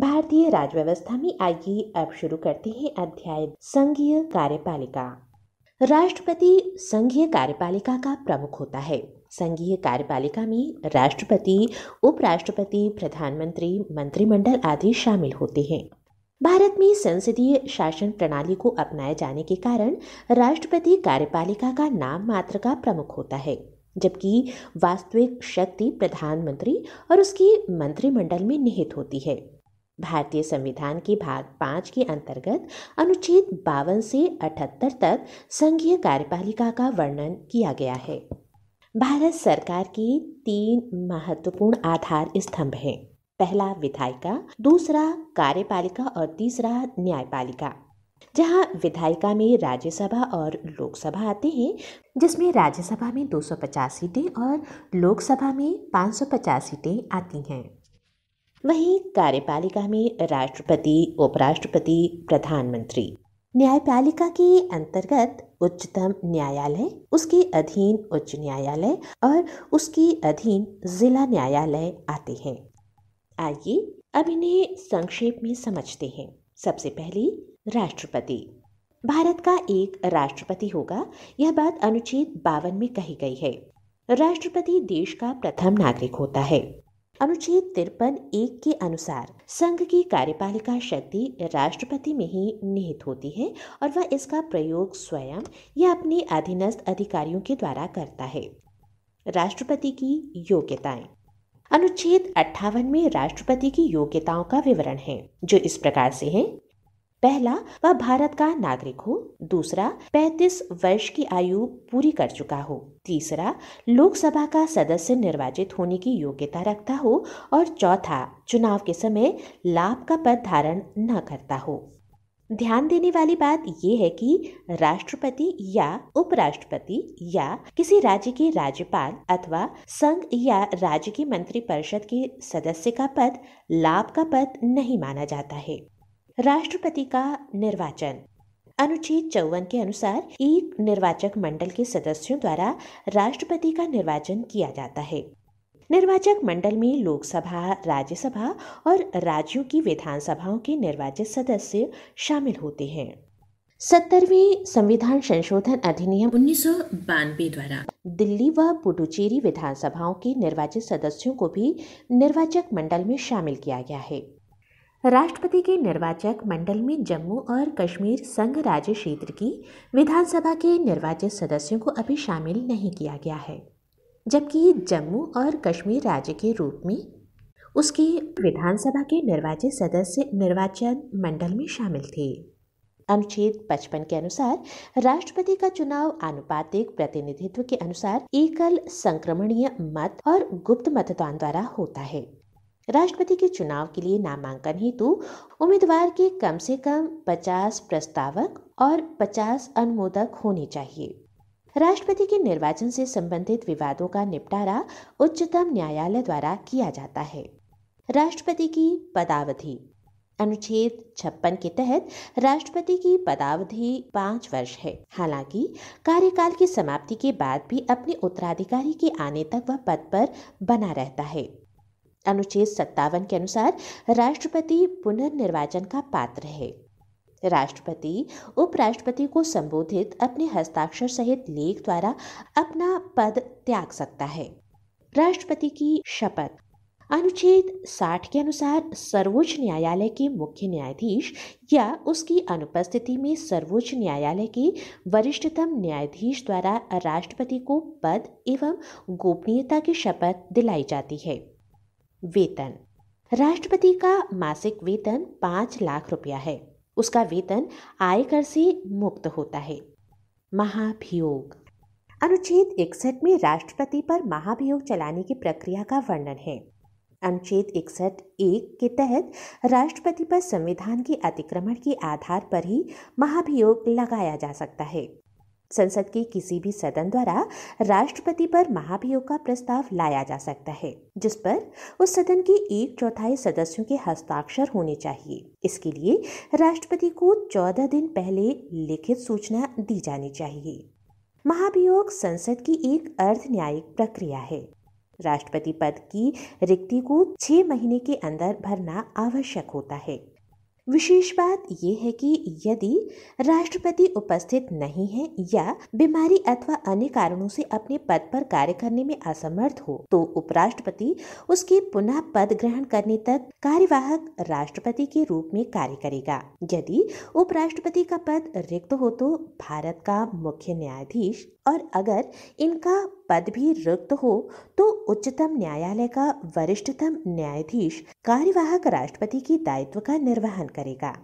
भारतीय राजव्यवस्था में आइए अब शुरू करते हैं अध्याय संघीय कार्यपालिका राष्ट्रपति संघीय कार्यपालिका का प्रमुख होता है संघीय कार्यपालिका में राष्ट्रपति उपराष्ट्रपति प्रधानमंत्री मंत्रिमंडल आदि शामिल होते हैं भारत में संसदीय शासन प्रणाली को अपनाए जाने के कारण राष्ट्रपति कार्यपालिका का नाम मात्र का प्रमुख होता है जबकि वास्तविक शक्ति प्रधानमंत्री और उसके मंत्रिमंडल में निहित होती है भारतीय संविधान की भाग पाँच के अंतर्गत अनुच्छेद बावन से अठहत्तर तक संघीय कार्यपालिका का वर्णन किया गया है भारत सरकार की तीन महत्वपूर्ण आधार स्तंभ हैं पहला विधायिका दूसरा कार्यपालिका और तीसरा न्यायपालिका जहां विधायिका में राज्यसभा और लोकसभा आते हैं जिसमें राज्यसभा में 250 सीटें और लोकसभा में 550 सीटें आती हैं वहीं कार्यपालिका में राष्ट्रपति उपराष्ट्रपति प्रधानमंत्री न्यायपालिका के अंतर्गत उच्चतम न्यायालय उसके अधीन उच्च न्यायालय और उसके अधीन जिला न्यायालय आते हैं आइए अब इन्हें संक्षेप में समझते हैं सबसे पहले राष्ट्रपति भारत का एक राष्ट्रपति होगा यह बात अनुच्छेद बावन में कही गई है राष्ट्रपति देश का प्रथम नागरिक होता है अनुच्छेद तिरपन एक के अनुसार संघ की कार्यपालिका शक्ति राष्ट्रपति में ही निहित होती है और वह इसका प्रयोग स्वयं या अपने अधीनस्थ अधिकारियों के द्वारा करता है राष्ट्रपति की योग्यताएं अनुच्छेद अट्ठावन में राष्ट्रपति की योग्यताओं का विवरण है जो इस प्रकार से है पहला वह भारत का नागरिक हो दूसरा 35 वर्ष की आयु पूरी कर चुका हो तीसरा लोकसभा का सदस्य निर्वाचित होने की योग्यता रखता हो और चौथा चुनाव के समय लाभ का पद धारण न करता हो ध्यान देने वाली बात यह है कि राष्ट्रपति या उपराष्ट्रपति या किसी राज्य के राज्यपाल अथवा संघ या राज्य की परिषद के सदस्य का पद लाभ का पद नहीं माना जाता है राष्ट्रपति का निर्वाचन अनुच्छेद चौवन के अनुसार एक निर्वाचक मंडल के सदस्यों द्वारा राष्ट्रपति का निर्वाचन किया जाता है निर्वाचक मंडल में लोकसभा राज्यसभा और राज्यों की विधानसभाओं के निर्वाचित सदस्य शामिल होते हैं सत्तरवी संविधान संशोधन अधिनियम उन्नीस द्वारा दिल्ली व पुडुचेरी विधानसभाओं के निर्वाचित सदस्यों को भी निर्वाचक मंडल में शामिल किया गया है राष्ट्रपति के निर्वाचक मंडल में जम्मू और कश्मीर संघ राज्य क्षेत्र की विधानसभा के निर्वाचित सदस्यों को अभी शामिल नहीं किया गया है जबकि जम्मू और कश्मीर राज्य के रूप में उसकी विधानसभा के निर्वाचित सदस्य निर्वाचन मंडल में शामिल थे अनुच्छेद 55 के अनुसार राष्ट्रपति का चुनाव आनुपातिक प्रतिनिधित्व के अनुसार एकल संक्रमणीय मत और गुप्त मतदान द्वारा होता है राष्ट्रपति के चुनाव के लिए नामांकन हेतु उम्मीदवार के कम से कम 50 प्रस्तावक और 50 अनुमोदक होने चाहिए राष्ट्रपति के निर्वाचन से संबंधित विवादों का निपटारा उच्चतम न्यायालय द्वारा किया जाता है राष्ट्रपति की पदावधि अनुच्छेद छप्पन के तहत राष्ट्रपति की पदावधि पाँच वर्ष है हालांकि कार्यकाल की समाप्ति के बाद भी अपने उत्तराधिकारी के आने तक वह पद पर बना रहता है अनुच्छेद सत्तावन के अनुसार राष्ट्रपति पुनर्निर्वाचन का पात्र है राष्ट्रपति उपराष्ट्रपति को संबोधित अपने हस्ताक्षर सहित लेख द्वारा अपना पद त्याग सकता है राष्ट्रपति की शपथ अनुच्छेद 60 के अनुसार सर्वोच्च न्यायालय के मुख्य न्यायाधीश या उसकी अनुपस्थिति में सर्वोच्च न्यायालय के वरिष्ठतम न्यायाधीश द्वारा राष्ट्रपति को पद एवं गोपनीयता की शपथ दिलाई जाती है वेतन राष्ट्रपति का मासिक वेतन पाँच लाख रुपया है उसका वेतन आयकर से मुक्त होता है महाभियोग अनुच्छेद इकसठ में राष्ट्रपति पर महाभियोग चलाने की प्रक्रिया का वर्णन है अनुच्छेद इकसठ एक के तहत राष्ट्रपति पर संविधान के अतिक्रमण के आधार पर ही महाभियोग लगाया जा सकता है संसद के किसी भी सदन द्वारा राष्ट्रपति पर महाभियोग का प्रस्ताव लाया जा सकता है जिस पर उस सदन के एक चौथाई सदस्यों के हस्ताक्षर होने चाहिए इसके लिए राष्ट्रपति को चौदह दिन पहले लिखित सूचना दी जानी चाहिए महाभियोग संसद की एक अर्ध न्यायिक प्रक्रिया है राष्ट्रपति पद की रिक्ति को छह महीने के अंदर भरना आवश्यक होता है विशेष बात यह है कि यदि राष्ट्रपति उपस्थित नहीं है या बीमारी अथवा अन्य कारणों से अपने पद पर कार्य करने में असमर्थ हो तो उपराष्ट्रपति उसके पुनः पद ग्रहण करने तक कार्यवाहक राष्ट्रपति के रूप में कार्य करेगा यदि उपराष्ट्रपति का पद रिक्त हो तो भारत का मुख्य न्यायाधीश और अगर इनका पद भी रिक्त हो तो उच्चतम न्यायालय का वरिष्ठतम न्यायाधीश कार्यवाहक राष्ट्रपति की दायित्व का निर्वहन करेगा